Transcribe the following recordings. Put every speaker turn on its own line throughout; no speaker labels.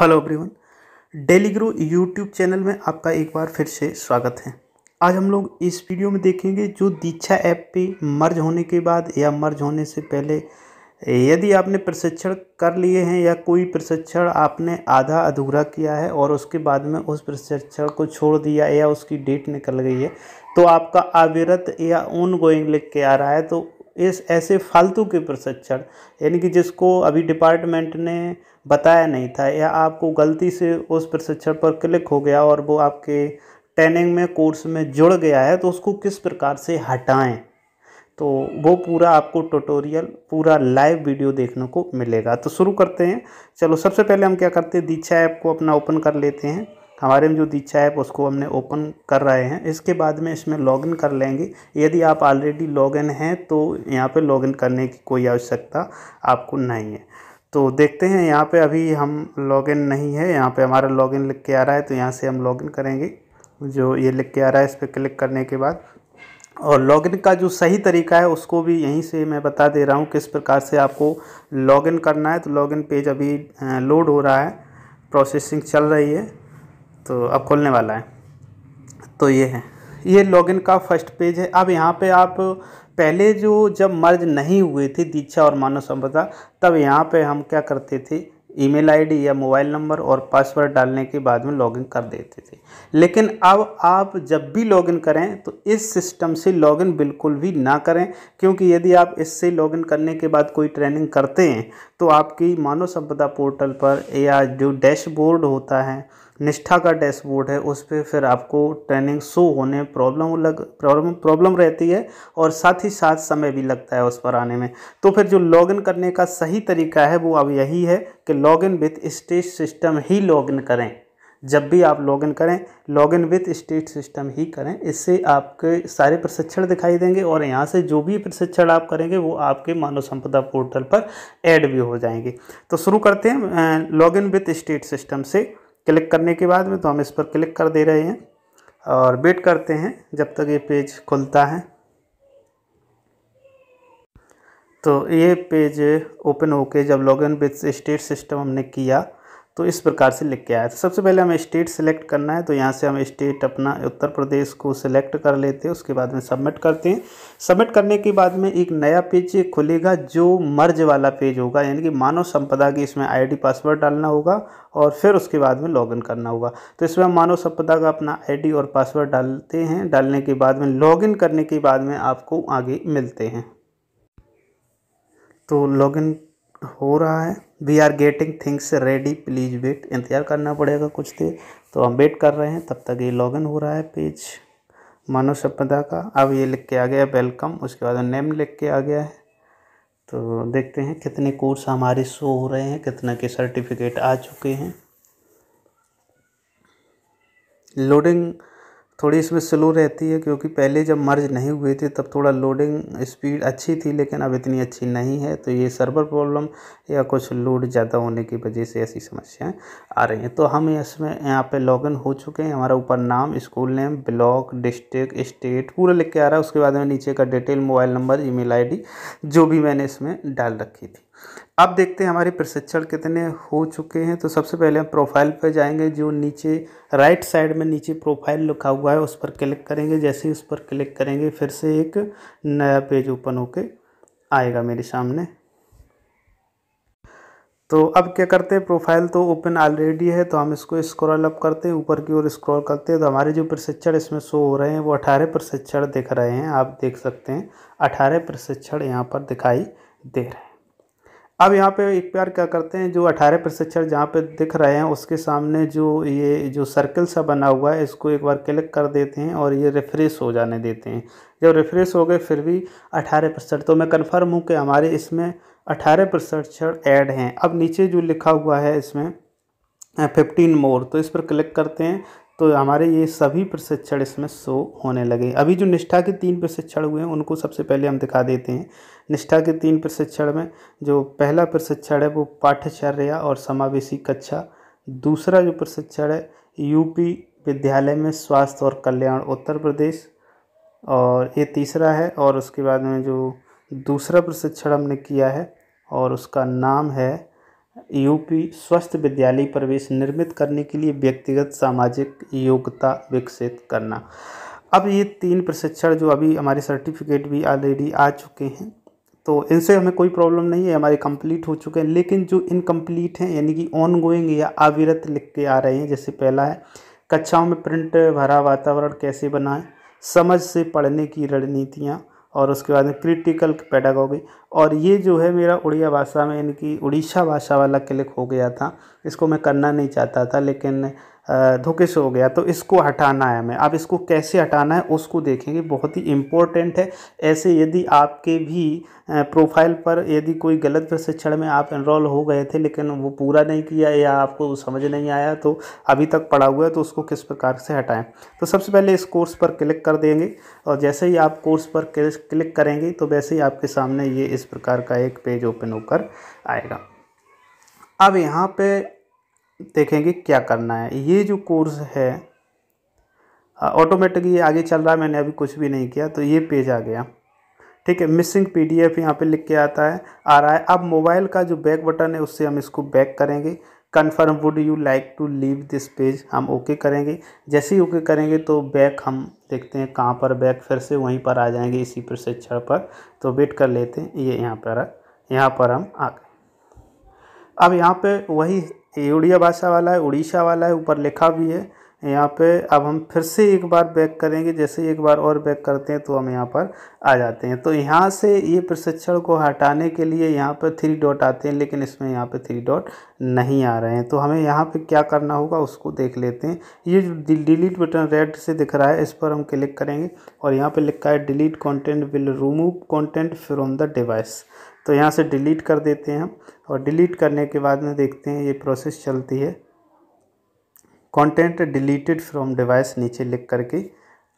hello everyone daily grow YouTube channel में आपका एक बार फिर से स्वागत है आज हम लोग इस वीडियो में देखेंगे जो दीक्षा ऐप पे मर्ज होने के बाद या मर्ज होने से पहले यदि आपने प्रशिक्षण कर लिए हैं या कोई प्रशिक्षण आपने आधा अधूरा किया है और उसके बाद में उस प्रशिक्षण को छोड़ दिया या उसकी डेट निकल गई है तो आपका अविरत या ऑन गोइंग लिख के आ रहा है तो इस ऐसे फालतू के प्रशिक्षण यानी कि जिसको अभी डिपार्टमेंट ने बताया नहीं था या आपको गलती से उस प्रशिक्षण पर क्लिक हो गया और वो आपके ट्रेनिंग में कोर्स में जुड़ गया है तो उसको किस प्रकार से हटाएं तो वो पूरा आपको ट्यूटोरियल पूरा लाइव वीडियो देखने को मिलेगा तो शुरू करते हैं चलो सबसे पहले हम क्या करते हैं दीक्षा ऐप को अपना ओपन कर लेते हैं हमारे में जो दीक्षा ऐप उसको हमने ओपन कर रहे हैं इसके बाद में इसमें लॉगिन कर लेंगे यदि आप ऑलरेडी लॉगिन हैं तो यहाँ पे लॉगिन करने की कोई आवश्यकता आपको नहीं है तो देखते हैं यहाँ पे अभी हम लॉगिन नहीं है यहाँ पे हमारा लॉगिन लिख के आ रहा है तो यहाँ से हम लॉगिन करेंगे जो ये लिख के आ रहा है इस पर क्लिक करने के बाद और लॉगिन का जो सही तरीका है उसको भी यहीं से मैं बता दे रहा हूँ किस प्रकार से आपको लॉगिन करना है तो लॉगिन पेज अभी लोड हो रहा है प्रोसेसिंग चल रही है तो अब खोलने वाला है तो ये है ये लॉगिन का फर्स्ट पेज है अब यहाँ पे आप पहले जो जब मर्ज नहीं हुई थी दीक्षा और मानव संपदा तब यहाँ पे हम क्या करते थे ईमेल आईडी या मोबाइल नंबर और पासवर्ड डालने के बाद में लॉगिन कर देते थे लेकिन अब आप जब भी लॉगिन करें तो इस सिस्टम से लॉगिन बिल्कुल भी ना करें क्योंकि यदि आप इससे लॉगिन करने के बाद कोई ट्रेनिंग करते हैं तो आपकी मानव संपदा पोर्टल पर या जो डैशबोर्ड होता है निष्ठा का डैशबोर्ड है उस पर फिर आपको ट्रेनिंग शो होने प्रॉब्लम लग प्रॉब्लम प्रॉब्लम रहती है और साथ ही साथ समय भी लगता है उस पर आने में तो फिर जो लॉगिन करने का सही तरीका है वो अब यही है कि लॉगिन विथ स्टेज सिस्टम ही लॉगिन करें जब भी आप लॉगिन करें लॉगिन विथ स्टेट सिस्टम ही करें इससे आपके सारे प्रशिक्षण दिखाई देंगे और यहाँ से जो भी प्रशिक्षण आप करेंगे वो आपके मानव संपदा पोर्टल पर ऐड भी हो जाएंगे तो शुरू करते हैं log in with state system से क्लिक करने के बाद में तो हम इस पर क्लिक कर दे रहे हैं और वेट करते हैं जब तक ये पेज खुलता है तो ये पेज ओपन होके जब लॉगिन विथ स्टेट सिस्टम हमने किया तो इस प्रकार से लिख के आया तो सबसे पहले हमें स्टेट सेलेक्ट करना है तो यहाँ से हम स्टेट अपना उत्तर प्रदेश को सिलेक्ट कर लेते हैं उसके बाद में सबमिट करते हैं सबमिट करने के बाद में एक नया पेज खुलेगा जो मर्ज वाला पेज होगा यानी कि मानव संपदा की इसमें आईडी पासवर्ड डालना होगा और फिर उसके बाद में लॉगिन करना होगा तो इसमें हम मानव संपदा का अपना आई और पासवर्ड डालते हैं डालने के बाद में लॉगिन करने के बाद में आपको आगे मिलते हैं तो लॉगिन हो रहा है we are getting things ready please wait इंतज़ार करना पड़ेगा कुछ देर तो हम वेट कर रहे हैं तब तक ये लॉगिन हो रहा है पेज मानव सभ्यता का अब ये लिख के आ गया वेलकम उसके बाद नेम लिख के आ गया है तो देखते हैं कितने कोर्स हमारे शो हो रहे हैं कितना के सर्टिफिकेट आ चुके हैं लोडिंग थोड़ी इसमें स्लो रहती है क्योंकि पहले जब मर्ज नहीं हुए थे तब थोड़ा लोडिंग स्पीड अच्छी थी लेकिन अब इतनी अच्छी नहीं है तो ये सर्वर प्रॉब्लम या कुछ लोड ज़्यादा होने की वजह से ऐसी समस्याएं आ रही हैं तो हम इसमें यहाँ पे लॉगिन हो चुके हैं हमारा ऊपर नाम school name block district state पूरा लिख के आ रहा है उसके बाद में नीचे का detail mobile number email जो भी मैंने इसमें डाल रखी थी अब देखते हैं हमारे प्रशिक्षण कितने हो चुके हैं तो सबसे पहले हम प्रोफाइल पर जाएंगे जो नीचे राइट साइड में नीचे प्रोफाइल लिखा हुआ है उस पर क्लिक करेंगे जैसे ही उस पर क्लिक करेंगे फिर से एक नया पेज ओपन होके आएगा मेरे सामने तो अब क्या करते हैं प्रोफाइल तो ओपन ऑलरेडी है तो हम इसको स्क्रॉल अप करते हैं ऊपर की ओर स्क्रॉल करते हैं तो हमारे जो प्रशिक्षण इसमें शो हो रहे हैं वो अठारह प्रशिक्षण दिख रहे हैं आप देख सकते हैं अठारह प्रशिक्षण यहाँ पर दिखाई दे रहे हैं अब यहाँ पे एक प्यार क्या करते हैं जो अठारह प्रतिशत जहाँ पे दिख रहे हैं उसके सामने जो ये जो सर्कल सा बना हुआ है इसको एक बार क्लिक कर देते हैं और ये रिफ्रेश हो जाने देते हैं जब रिफ्रेश हो गए फिर भी अठारह प्रशिक्षण तो मैं कन्फर्म हूँ कि हमारे इसमें अठारह प्रशिक्षण ऐड हैं अब नीचे जो लिखा हुआ है इसमें फिफ्टीन मोर तो इस पर क्लिक करते हैं तो हमारे ये सभी प्रशिक्षण इसमें शो होने लगे अभी जो निष्ठा के तीन प्रशिक्षण हुए हैं उनको सबसे पहले हम दिखा देते हैं निष्ठा के तीन प्रशिक्षण में जो पहला प्रशिक्षण है वो पाठ्यचर्या और समावेशी कक्षा दूसरा जो प्रशिक्षण है यूपी विद्यालय में स्वास्थ्य और कल्याण उत्तर प्रदेश और ये तीसरा है और उसके बाद में जो दूसरा प्रशिक्षण हमने किया है और उसका नाम है यूपी स्वस्थ विद्यालय प्रवेश निर्मित करने के लिए व्यक्तिगत सामाजिक योग्यता विकसित करना अब ये तीन प्रशिक्षण जो अभी हमारे सर्टिफिकेट भी ऑलरेडी आ चुके हैं तो इनसे हमें कोई प्रॉब्लम नहीं है हमारे कंप्लीट हो चुके हैं लेकिन जो इनकम्प्लीट हैं यानी कि ऑन गोइंग या अविरत लिख के आ रहे हैं जैसे पहला है कक्षाओं में प्रिंट भरा वातावरण कैसे बनाएं समझ से पढ़ने की रणनीतियाँ और उसके बाद में क्रिटिकल पैडागॉगी और ये जो है मेरा उड़िया भाषा में यानी कि उड़ीसा भाषा वाला क्लिक हो गया था इसको मैं करना नहीं चाहता था लेकिन धोखे से हो गया तो इसको हटाना है हमें आप इसको कैसे हटाना है उसको देखेंगे बहुत ही इम्पोर्टेंट है ऐसे यदि आपके भी प्रोफाइल पर यदि कोई गलत प्रशिक्षण में आप एनरोल हो गए थे लेकिन वो पूरा नहीं किया या आपको समझ नहीं आया तो अभी तक पड़ा हुआ है तो उसको किस प्रकार से हटाएं तो सबसे पहले इस कोर्स पर क्लिक कर देंगे और जैसे ही आप कोर्स पर क्लिक करेंगे तो वैसे ही आपके सामने ये इस प्रकार का एक पेज ओपन होकर आएगा अब यहाँ पे देखेंगे क्या करना है ये जो कोर्स है ऑटोमेटिक ये आगे चल रहा है मैंने अभी कुछ भी नहीं किया तो ये पेज आ गया ठीक है मिसिंग पी डी एफ यहाँ पर लिख के आता है आ रहा है अब मोबाइल का जो बैक बटन है उससे हम इसको बैक करेंगे confirm would you like to leave this page हम ओके okay करेंगे जैसे ही ओके okay करेंगे तो बैक हम देखते हैं कहाँ पर बैक फिर से वहीं पर आ जाएंगे इसी प्रशिक्षण पर तो वेट कर लेते हैं ये यहाँ पर यहाँ पर हम आ गए अब यहाँ पे वही ये उड़िया भाषा वाला है उड़ीसा वाला है ऊपर लिखा भी है यहाँ पे अब हम फिर से एक बार बैक करेंगे जैसे एक बार और बैक करते हैं तो हम यहाँ पर आ जाते हैं तो यहाँ से ये प्रशिक्षण को हटाने के लिए यहाँ पर थ्री डॉट आते हैं लेकिन इसमें यहाँ पर थ्री डॉट नहीं आ रहे हैं तो हमें यहाँ पर क्या करना होगा उसको देख लेते हैं ये जो डिलीट बटन रेड से दिख रहा है इस पर हम क्लिक करेंगे और यहाँ पर लिखा है delete content will remove content from the device तो यहाँ से डिलीट कर देते हैं हम और डिलीट करने के बाद में देखते हैं ये प्रोसेस चलती है कंटेंट डिलीटेड फ्रॉम डिवाइस नीचे लिख करके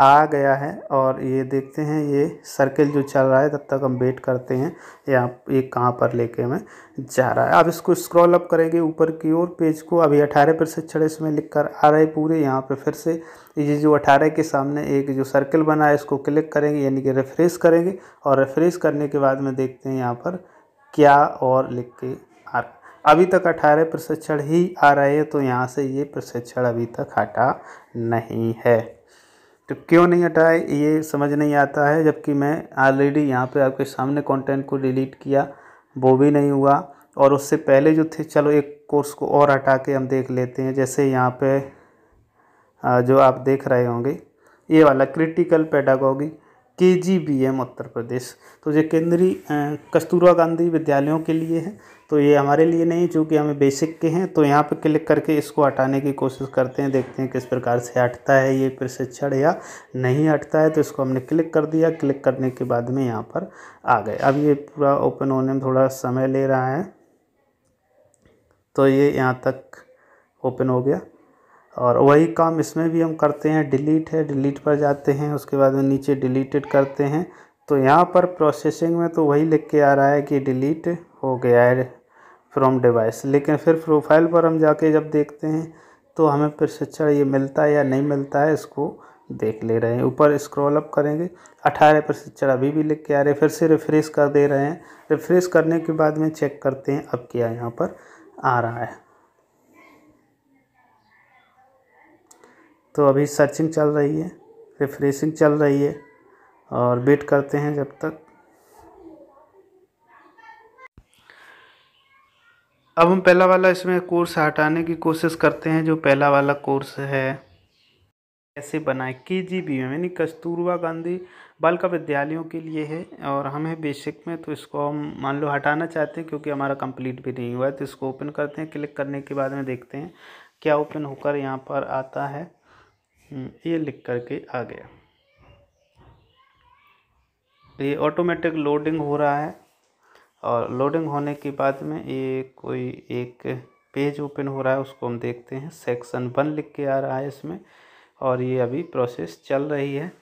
आ गया है और ये देखते हैं ये सर्किल जो चल रहा है तब तक हम वेट करते हैं यहाँ ये कहाँ पर लेके हमें जा रहा है आप इसको स्क्रॉल अप करेंगे ऊपर की ओर पेज को अभी अठारह प्रतिशत छड़े इसमें लिख कर आ रहे पूरे यहाँ पे फिर से ये जो अठारह के सामने एक जो सर्किल बना है इसको क्लिक करेंगे यानी कि रेफ्रेश करेंगे और रेफ्रेश करने के बाद में देखते हैं यहाँ पर क्या और लिख के आ अभी तक अठारह प्रशिक्षण ही आ रहे हैं तो यहाँ से ये प्रशिक्षण अभी तक हटा नहीं है तो क्यों नहीं हटाए ये समझ नहीं आता है जबकि मैं ऑलरेडी यहाँ पे आपके सामने कंटेंट को डिलीट किया वो भी नहीं हुआ और उससे पहले जो थे चलो एक कोर्स को और हटा के हम देख लेते हैं जैसे यहाँ पे जो आप देख रहे होंगे ये वाला क्रिटिकल पेडागॉगी के जी बी एम उत्तर प्रदेश तो ये केंद्रीय कस्तूरबा गांधी विद्यालयों के लिए है तो ये हमारे लिए नहीं चूँकि हमें बेसिक के हैं तो यहाँ पे क्लिक करके इसको हटाने की कोशिश करते हैं देखते हैं किस प्रकार से हटता है ये प्रशिक्षण या नहीं हटता है तो इसको हमने क्लिक कर दिया क्लिक करने के बाद में यहाँ पर आ गए अब ये पूरा ओपन होने में थोड़ा समय ले रहा है तो ये यहाँ तक ओपन हो गया और वही काम इसमें भी हम करते हैं डिलीट है डिलीट पर जाते हैं उसके बाद में नीचे डिलीटेड करते हैं तो यहाँ पर प्रोसेसिंग में तो वही लिख के आ रहा है कि डिलीट हो गया है फ्रॉम डिवाइस लेकिन फिर प्रोफाइल पर हम जाके जब देखते हैं तो हमें प्रशिक्षण अच्छा ये मिलता है या नहीं मिलता है इसको देख ले रहे हैं ऊपर स्क्रॉल अप करेंगे अठारह प्रशिक्षण अभी भी लिख के आ रहे हैं फिर से रिफ्रेश कर दे रहे हैं रिफ्रेश करने के बाद में चेक करते हैं अब क्या यहाँ पर आ रहा है तो अभी सर्चिंग चल रही है रिफ्रेशिंग चल रही है और वेट करते हैं जब तक अब हम पहला वाला इसमें कोर्स हटाने की कोशिश करते हैं जो पहला वाला कोर्स है कैसे बनाए के जी बी में यानी कस्तूरबा गांधी बालिका विद्यालयों के लिए है और हम है बेसिक में तो इसको हम मान लो हटाना चाहते हैं क्योंकि हमारा कंप्लीट भी नहीं हुआ है तो इसको ओपन करते हैं क्लिक करने के बाद में देखते हैं क्या ओपन होकर यहाँ पर आता है हम्म, ये लिख करके आ गया तो ये ऑटोमेटिक लोडिंग हो रहा है और लोडिंग होने के बाद में ये कोई एक पेज ओपन हो रहा है उसको हम देखते हैं सेक्शन वन लिख के आ रहा है इसमें और ये अभी प्रोसेस चल रही है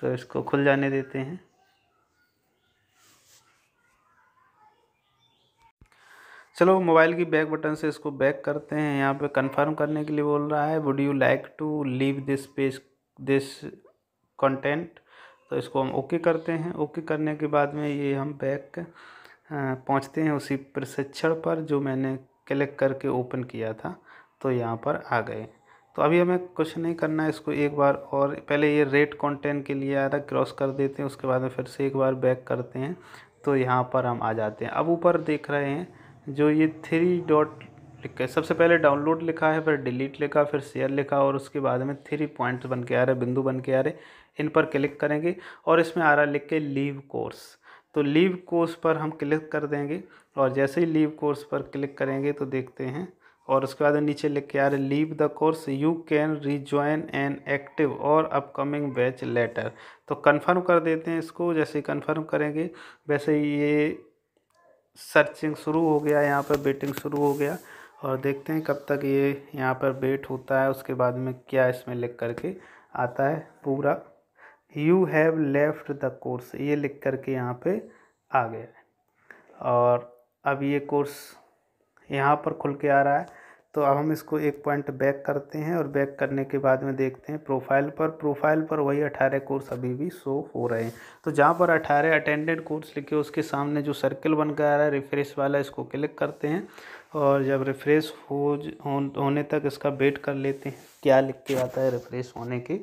तो इसको खुल जाने देते हैं चलो मोबाइल की बैक बटन से इसको बैक करते हैं यहाँ पे कंफर्म करने के लिए बोल रहा है would you like to leave this page this content तो इसको हम ओके करते हैं ओके करने के बाद में ये हम बैक पहुँचते हैं उसी प्रशिक्षण पर जो मैंने क्लिक करके ओपन किया था तो यहाँ पर आ गए तो अभी हमें कुछ नहीं करना है इसको एक बार और पहले ये रेड कंटेंट के लिए आया था क्रॉस कर देते हैं उसके बाद में फिर से एक बार बैक करते हैं तो यहाँ पर हम आ जाते हैं अब ऊपर देख रहे हैं जो ये थ्री डॉट लिखा है सबसे पहले डाउनलोड लिखा है फिर डिलीट लिखा फिर शेयर लिखा और उसके बाद में थ्री पॉइंट्स बन के आ रहे बिंदु बन के आ रहे इन पर क्लिक करेंगे और इसमें आ रहा लिख के लीव कोर्स तो लीव कोर्स पर हम क्लिक कर देंगे और जैसे ही लीव कोर्स पर क्लिक करेंगे तो देखते हैं और उसके बाद नीचे लिख के आ रहे leave the course you can rejoin an active और अपकमिंग बैच लेटर तो कंफर्म कर देते हैं इसको जैसे कंफर्म करेंगे वैसे ये सर्चिंग शुरू हो गया यहाँ पर बेटिंग शुरू हो गया और देखते हैं कब तक ये यहाँ पर बेट होता है उसके बाद में क्या इसमें लिख करके आता है पूरा you have left the course ये लिख करके यहाँ पे आ गया है और अब ये कोर्स यहाँ पर खुल के आ रहा है तो अब हम इसको एक पॉइंट बैक करते हैं और बैक करने के बाद में देखते हैं प्रोफाइल पर प्रोफाइल पर वही अठारह कोर्स अभी भी शो हो रहे हैं तो जहाँ पर अठारह अटेंडेड कोर्स लिखे उसके सामने जो सर्किल बन कर आ रहा है रिफ्रेश वाला इसको क्लिक करते हैं और जब रिफ्रेश हो होने तक इसका वेट कर लेते हैं क्या लिख के आता है रिफ्रेश होने के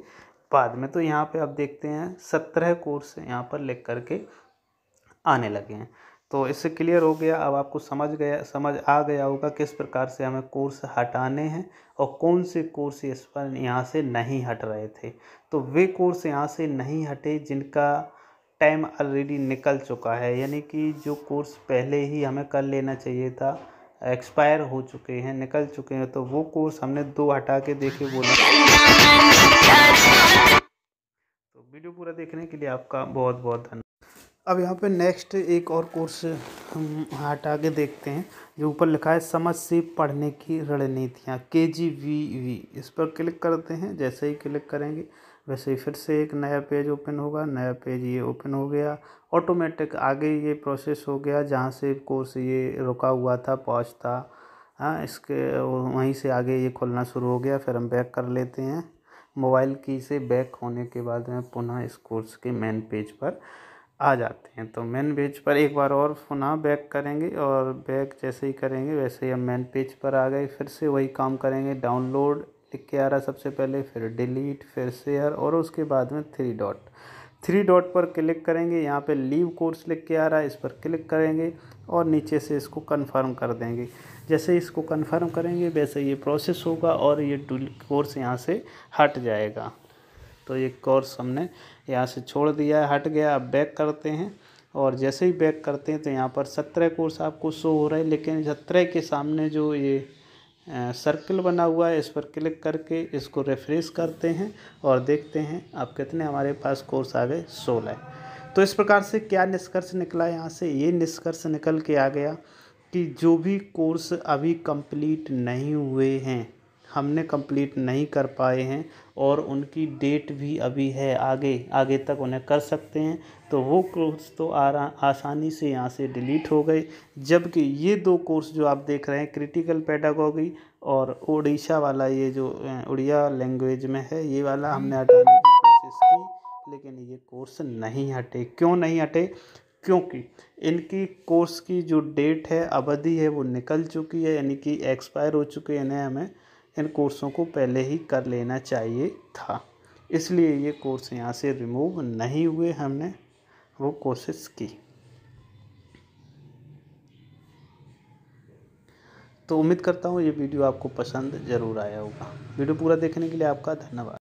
बाद में तो यहाँ पर आप देखते हैं सत्रह कोर्स यहाँ पर लिख करके आने लगे हैं तो इससे क्लियर हो गया अब आपको समझ गया समझ आ गया होगा किस प्रकार से हमें कोर्स हटाने हैं और कौन से कोर्स इस पर यहाँ से नहीं हट रहे थे तो वे कोर्स यहाँ से नहीं हटे जिनका टाइम ऑलरेडी निकल चुका है यानी कि जो कोर्स पहले ही हमें कर लेना चाहिए था एक्सपायर हो चुके हैं निकल चुके हैं तो वो कोर्स हमने दो हटा के देखे बोला तो वीडियो पूरा देखने के लिए आपका बहुत बहुत धन्यवाद अब यहाँ पे नेक्स्ट एक और कोर्स हम हटा के देखते हैं जो ऊपर लिखा है समझ से पढ़ने की रणनीतियाँ के जी वी वी इस पर क्लिक करते हैं जैसे ही क्लिक करेंगे वैसे ही फिर से एक नया पेज ओपन होगा नया पेज ये ओपन हो गया ऑटोमेटिक आगे ये प्रोसेस हो गया जहाँ से कोर्स ये रुका हुआ था पॉज था हाँ इसके वहीं से आगे ये खोलना शुरू हो गया फिर हम बैक कर लेते हैं मोबाइल की से बैक होने के बाद में पुनः इस कोर्स के मेन पेज पर आ जाते हैं तो मेन पेज पर एक बार और पुनः बैक हाँ, करेंगे और बैक जैसे ही करेंगे वैसे ही हम मेन पेज पर आ गए फिर से वही काम करेंगे डाउनलोड लिख के आ रहा सबसे पहले फिर डिलीट फिर शेयर और उसके बाद में थ्री डॉट थ्री डॉट पर क्लिक करेंगे यहाँ पे लीव कोर्स लिख के आ रहा है इस पर क्लिक करेंगे और नीचे से इसको कन्फर्म कर देंगे जैसे इसको कन्फर्म करेंगे वैसे ये प्रोसेस होगा और ये कोर्स यहाँ से हट जाएगा तो ये कोर्स हमने यहाँ से छोड़ दिया है हट गया अब बैक करते हैं और जैसे ही बैक करते हैं तो यहाँ पर सत्रह कोर्स आपको शो हो रहा है लेकिन सत्रह के सामने जो ये सर्कल बना हुआ है इस पर क्लिक करके इसको रेफ्रेश करते हैं और देखते हैं आप कितने हमारे पास कोर्स आ गए सोलह तो इस प्रकार से क्या निष्कर्ष निकला यहाँ से ये निष्कर्ष निकल के आ गया कि जो भी कोर्स अभी कंप्लीट नहीं हुए हैं हमने कंप्लीट नहीं कर पाए हैं और उनकी डेट भी अभी है आगे आगे तक उन्हें कर सकते हैं तो वो कोर्स तो आरा आसानी से यहाँ से डिलीट हो गए जबकि ये दो कोर्स जो आप देख रहे हैं क्रिटिकल पैडागॉगी और उड़ीसा वाला ये जो उड़िया लैंग्वेज में है ये वाला हमने हटाने की कोशिश की लेकिन ये कोर्स नहीं हटे क्यों नहीं हटे क्योंकि इनकी कोर्स की जो डेट है अवधि है वो निकल चुकी है यानी कि एक्सपायर हो चुके हैं इन्हें हमें इन कोर्सों को पहले ही कर लेना चाहिए था इसलिए ये कोर्स यहाँ से रिमूव नहीं हुए हमने वो कोशिश की तो उम्मीद करता हूँ ये वीडियो आपको पसंद ज़रूर आया होगा वीडियो पूरा देखने के लिए आपका धन्यवाद